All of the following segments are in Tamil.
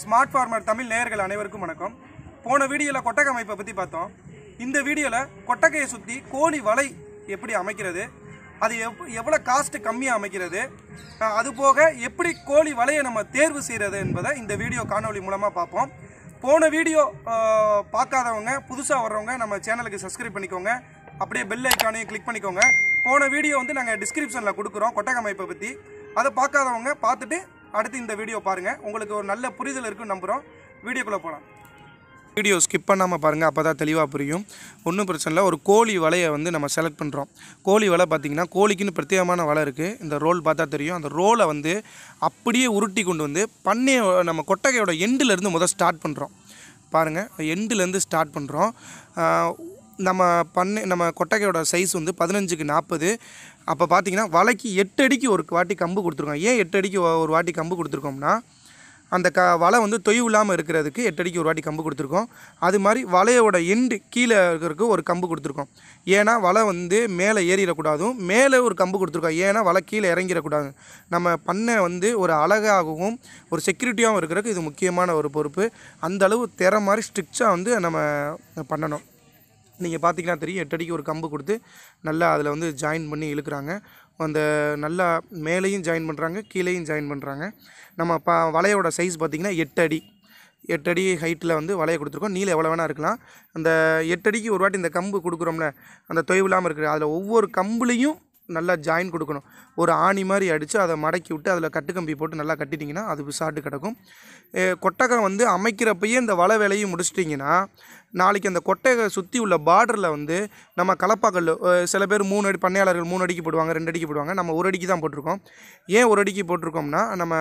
ஸ்மார்ட் ஃபார்மர் தமிழ் நேயர்கள் அனைவருக்கும் வணக்கம் போன வீடியோவில் கொட்டகை அமைப்பை பற்றி பார்த்தோம் இந்த வீடியோவில் கொட்டகையை சுற்றி கோணி வலை எப்படி அமைக்கிறது அது எவ் எவ்வளோ காஸ்ட் கம்மியாக அமைக்கிறது அது போக எப்படி கோழி வலையை நம்ம தேர்வு செய்கிறது என்பதை இந்த வீடியோ காணொலி மூலமாக பார்ப்போம் போன வீடியோ பார்க்காதவங்க புதுசாக வர்றவங்க நம்ம சேனலுக்கு சப்ஸ்கிரைப் பண்ணிக்கோங்க அப்படியே பெல் ஐக்கானையும் கிளிக் பண்ணிக்கோங்க போன வீடியோ வந்து நாங்கள் டிஸ்கிரிப்ஷனில் கொடுக்குறோம் கொட்டக அமைப்பை பற்றி அதை பார்க்காதவங்க பார்த்துட்டு அடுத்து இந்த வீடியோ பாருங்கள் உங்களுக்கு ஒரு நல்ல புரிதல் இருக்குன்னு நம்புகிறோம் வீடியோக்குள்ளே போகலாம் வீடியோ ஸ்கிப் பண்ணாமல் பாருங்கள் அப்போ தான் தெளிவாக புரியும் ஒன்றும் பிரச்சனை இல்லை ஒரு கோழி வலையை வந்து நம்ம செலக்ட் பண்ணுறோம் கோழி வலை பார்த்திங்கன்னா கோழிக்குன்னு பிரத்யேகமான வலை இருக்குது இந்த ரோல் பார்த்தா தெரியும் அந்த ரோலை வந்து அப்படியே உருட்டி கொண்டு வந்து பண்ணையை நம்ம கொட்டகையோட எண்டிலேருந்து முதல் ஸ்டார்ட் பண்ணுறோம் பாருங்கள் எண்டுலேருந்து ஸ்டார்ட் பண்ணுறோம் நம்ம பண்ணு நம்ம கொட்டகையோட சைஸ் வந்து பதினஞ்சுக்கு நாற்பது அப்போ பார்த்தீங்கன்னா வலைக்கு எட்டு அடிக்கு ஒரு வாட்டி கம்பு கொடுத்துருக்கோம் ஏன் எட்டு அடிக்கு ஒரு வாட்டி கம்பு கொடுத்துருக்கோம்னா அந்த க வலை வந்து தொய்வு இல்லாமல் இருக்கிறதுக்கு எட்டடிக்கு ஒரு வாட்டி கம்பு கொடுத்துருக்கோம் அது மாதிரி வலையோட எண்டு கீழே இருக்கிறதுக்கு ஒரு கம்பு கொடுத்துருக்கோம் ஏன்னா வலை வந்து மேலே ஏறிடக்கூடாதும் மேலே ஒரு கம்பு கொடுத்துருக்கோம் ஏன்னா வலை கீழே இறங்கிடக்கூடாது நம்ம பண்ணை வந்து ஒரு அழகாகவும் ஒரு செக்யூரிட்டியாகவும் இருக்கிறதுக்கு இது முக்கியமான ஒரு பொறுப்பு அந்தளவு திற மாதிரி ஸ்ட்ரிக்டாக வந்து நம்ம பண்ணணும் நீங்கள் பார்த்தீங்கன்னா தெரியும் எட்டடிக்கு ஒரு கம்பு கொடுத்து நல்லா அதில் வந்து ஜாயின் பண்ணி இழுக்கிறாங்க அந்த நல்லா மேலேயும் ஜாயின் பண்ணுறாங்க கீழேயும் ஜாயின் பண்ணுறாங்க நம்ம பா வலையோட சைஸ் பார்த்திங்கன்னா எட்டடி எட்டடி ஹைட்டில் வந்து வலையை கொடுத்துருக்கோம் நீளம் எவ்வளோ வேணால் இருக்கலாம் அந்த எட்டடிக்கு ஒரு வாட்டி இந்த கம்பு கொடுக்குறோம்ல அந்த தொய்வில்லாமல் இருக்கிற அதில் ஒவ்வொரு கம்புலேயும் நல்லா ஜாயின் கொடுக்கணும் ஒரு ஆணி மாதிரி அடித்து அதை மடக்கி விட்டு அதில் கட்டுக்கம்பி போட்டு நல்லா கட்டிட்டிங்கன்னா அது சாட்டு கிடக்கும் கொட்டகம் வந்து அமைக்கிறப்பயே இந்த வலை வேலையும் முடிச்சிட்டிங்கன்னா நாளைக்கு அந்த கொட்டையை சுற்றி உள்ள பார்டரில் வந்து நம்ம கலப்பாக்கல் சில பேர் மூணு அடி பண்ணையாளர்கள் மூணு அடிக்கு போடுவாங்க ரெண்டு அடிக்கு போடுவாங்க நம்ம ஒரு அடிக்கு தான் போட்டிருக்கோம் ஏன் ஒரு அடிக்கு போட்டிருக்கோம்னா நம்ம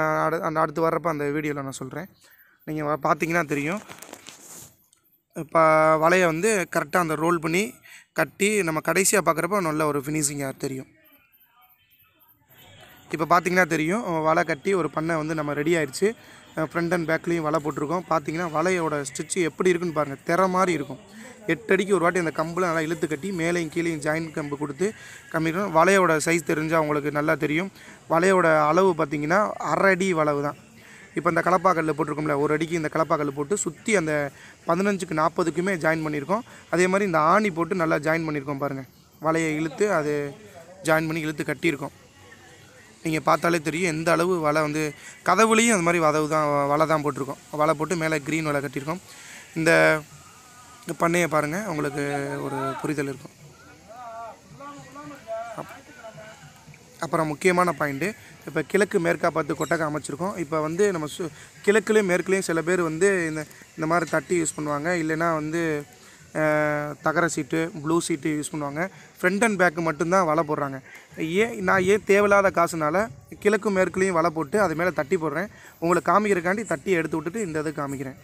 அந்த அடுத்து வர்றப்ப அந்த வீடியோவில் நான் சொல்கிறேன் நீங்கள் பார்த்தீங்கன்னா தெரியும் இப்போ வலையை வந்து கரெக்டாக அந்த ரோல் பண்ணி கட்டி நம்ம கடைசியாக பார்க்குறப்ப நல்ல ஒரு ஃபினிஷிங்காக தெரியும் இப்போ பார்த்திங்கன்னா தெரியும் வலை கட்டி ஒரு பண்ணை வந்து நம்ம ரெடி ஆயிடுச்சு ஃப்ரண்ட் அண்ட் பேக்லேயும் வலை போட்டிருக்கோம் பார்த்தீங்கன்னா வலையோட ஸ்டிச்சு எப்படி இருக்குன்னு பாருங்கள் திற மாதிரி இருக்கும் எட்டு அடிக்கு ஒரு வாட்டி அந்த கம்பில் நல்லா இழுத்து கட்டி மேலேயும் கீழேயும் ஜாயின் கம்பு கொடுத்து கம்மிக்கணும் வலையோட சைஸ் தெரிஞ்சால் அவங்களுக்கு நல்லா தெரியும் வலையோட அளவு பார்த்திங்கன்னா அரை அடி வளவு தான் இப்போ இந்த கலப்பாக்கல்லில் போட்டிருக்கோம்ல ஒரு அடிக்கு இந்த கலப்பாக்கல் போட்டு சுற்றி அந்த பதினஞ்சுக்கு நாற்பதுக்குமே ஜாயின் பண்ணியிருக்கோம் அதே மாதிரி இந்த ஆணி போட்டு நல்லா ஜாயின் பண்ணியிருக்கோம் பாருங்கள் வலையை இழுத்து அது ஜாயின் பண்ணி இழுத்து கட்டியிருக்கோம் நீங்கள் பார்த்தாலே தெரியும் எந்த அளவு வலை வந்து கதவுலேயும் அந்த மாதிரி வதவு தான் வலை தான் போட்டிருக்கோம் வலை போட்டு மேலே க்ரீன் வலை கட்டியிருக்கோம் இந்த பண்ணையை பாருங்கள் உங்களுக்கு ஒரு புரிதல் இருக்கும் அப்புறம் முக்கியமான பாயிண்ட்டு இப்போ கிழக்கு மேற்கா பார்த்து கொட்டகை அமைச்சிருக்கோம் இப்போ வந்து நம்ம சு கிழக்குலேயும் மேற்குலேயும் சில பேர் வந்து இந்த இந்த மாதிரி தட்டி யூஸ் பண்ணுவாங்க இல்லைனா வந்து தகர சீட்டு ப்ளூ சீட்டு யூஸ் பண்ணுவாங்க ஃப்ரண்ட் அண்ட் பேக்கு மட்டும்தான் வலை போடுறாங்க ஏன் நான் ஏன் தேவையில்லாத காசுனால் கிழக்கு மேற்குலேயும் வலை போட்டு அது மேலே தட்டி போடுறேன் உங்களை காமிக்கிறக்காண்டி தட்டி எடுத்து விட்டுட்டு இந்த இது காமிக்கிறேன்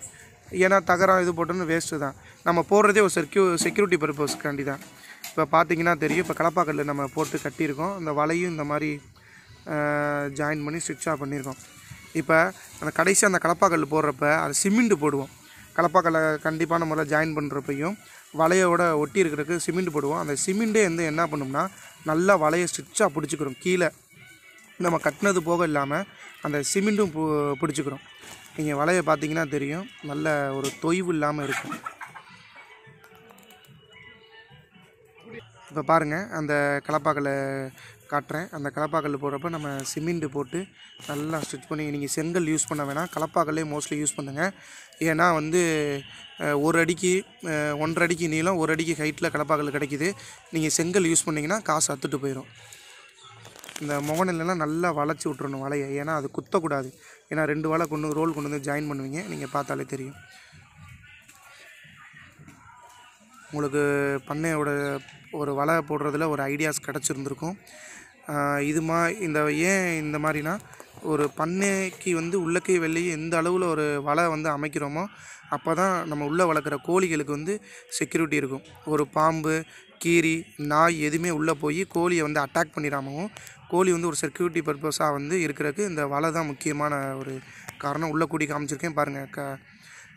ஏன்னா தகரம் இது போட்டோன்னு வேஸ்ட்டு தான் நம்ம போடுறதே ஒரு செக்யூ செக்யூரிட்டி பர்பஸ்க்காண்டி தான் இப்போ பார்த்தீங்கன்னா தெரியும் இப்போ கலப்பாக்கல்லில் நம்ம போட்டு கட்டியிருக்கோம் அந்த வலையும் இந்த மாதிரி ஜாயின் பண்ணி ஸ்டிச்சாக பண்ணியிருக்கோம் இப்போ அந்த கடைசி அந்த கலப்பாக்கல் போடுறப்ப அது சிமெண்ட் போடுவோம் கலப்பாக்கல்லை கண்டிப்பான முறையில் ஜாயின் பண்ணுறப்பையும் வலையோட ஒட்டி இருக்கிறதுக்கு சிமெண்ட் போடுவோம் அந்த சிமெண்ட்டே வந்து என்ன பண்ணும்னா நல்லா வலையை ஸ்டிச்சாக பிடிச்சிக்கிறோம் கீழே நம்ம கட்டினது போக இல்லாமல் அந்த சிமெண்ட்டும் பிடிச்சிக்கிறோம் நீங்கள் வலையை பார்த்தீங்கன்னா தெரியும் நல்ல ஒரு தொய்வு இல்லாமல் இருக்கும் இப்போ பாருங்கள் அந்த கலப்பாக்கலை காட்டுறேன் அந்த கலப்பாக்கல் போடுறப்ப நம்ம சிமெண்ட்டு போட்டு நல்லா ஸ்டிச் பண்ணி நீங்கள் செங்கல் யூஸ் பண்ண வேணாம் கலப்பாக்கல்லே மோஸ்ட்லி யூஸ் பண்ணுங்கள் ஏன்னா வந்து ஒரு அடிக்கு ஒன்றரை அடிக்கு நீளம் ஒரு அடிக்கு ஹைட்டில் கலப்பாக்கல் கிடைக்கிது நீங்கள் செங்கல் யூஸ் பண்ணிங்கன்னா காசு அத்துட்டு போயிடும் இந்த முகநிலாம் நல்லா வளைச்சி விட்றணும் வலையை ஏன்னா அது குத்தக்கூடாது ஏன்னா ரெண்டு வலை கொண்டு ரோல் கொண்டு வந்து ஜாயின் பண்ணுவீங்க நீங்கள் பார்த்தாலே தெரியும் உங்களுக்கு பண்ணையோட ஒரு வலை போடுறதுல ஒரு ஐடியாஸ் கிடச்சிருந்துருக்கும் இது மா இந்த ஏன் இந்த மாதிரினா ஒரு பண்ணைக்கு வந்து உள்ளக்கை வெளியே எந்த அளவில் ஒரு வலை வந்து அமைக்கிறோமோ அப்போ தான் நம்ம உள்ளே வளர்க்குற கோழிகளுக்கு வந்து செக்யூரிட்டி இருக்கும் ஒரு பாம்பு கீரி நாய் எதுவுமே உள்ளே போய் கோழியை வந்து அட்டாக் பண்ணிடாமவும் கோழி வந்து ஒரு செக்யூரிட்டி பர்பஸாக வந்து இருக்கிறதுக்கு இந்த வலை தான் முக்கியமான ஒரு காரணம் உள்ளே கூட்டி காமிச்சிருக்கேன் பாருங்கள் க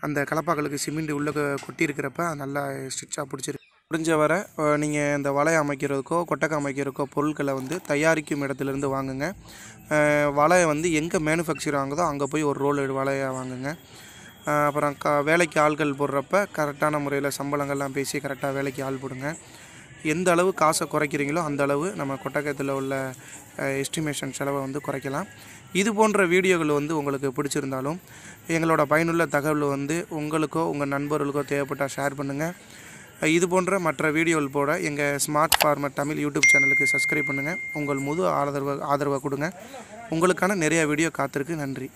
அந்த கலப்பாக்களுக்கு சிமெண்ட் உள்ளே கொட்டியிருக்கிறப்ப நல்லா ஸ்டிச்சாக பிடிச்சிருக்கு முடிஞ்ச வர நீங்கள் இந்த வலை அமைக்கிறதுக்கோ கொட்டக்கை அமைக்கிறதுக்கோ பொருட்களை வந்து தயாரிக்கும் இடத்துலேருந்து வாங்குங்க வலையை வந்து எங்கே மேனுஃபேக்சர் வாங்குதோ அங்கே போய் ஒரு ரோல் வலையை வாங்குங்க அப்புறம் க வேலைக்கு ஆள்கள் போடுறப்ப கரெக்டான முறையில் சம்பளங்கள்லாம் பேசி கரெக்டாக வேலைக்கு ஆள் போடுங்க எந்த அளவு காசை குறைக்கிறீங்களோ அந்த அளவு நம்ம கொட்டகத்தில் உள்ள எஸ்டிமேஷன் செலவை வந்து குறைக்கலாம் இது போன்ற வீடியோகள் வந்து உங்களுக்கு பிடிச்சிருந்தாலும் எங்களோட பயனுள்ள தகவல் வந்து உங்களுக்கோ உங்கள் நண்பர்களுக்கோ தேவைப்பட்டால் ஷேர் பண்ணுங்கள் இது போன்ற மற்ற வீடியோவில் போட எங்கள் ஸ்மார்ட் ஃபார்மர் தமிழ் யூடியூப் சேனலுக்கு சப்ஸ்கிரைப் பண்ணுங்கள் உங்கள் முது ஆதரவை ஆதரவை கொடுங்க உங்களுக்கான நிறைய வீடியோ காத்திருக்கு நன்றி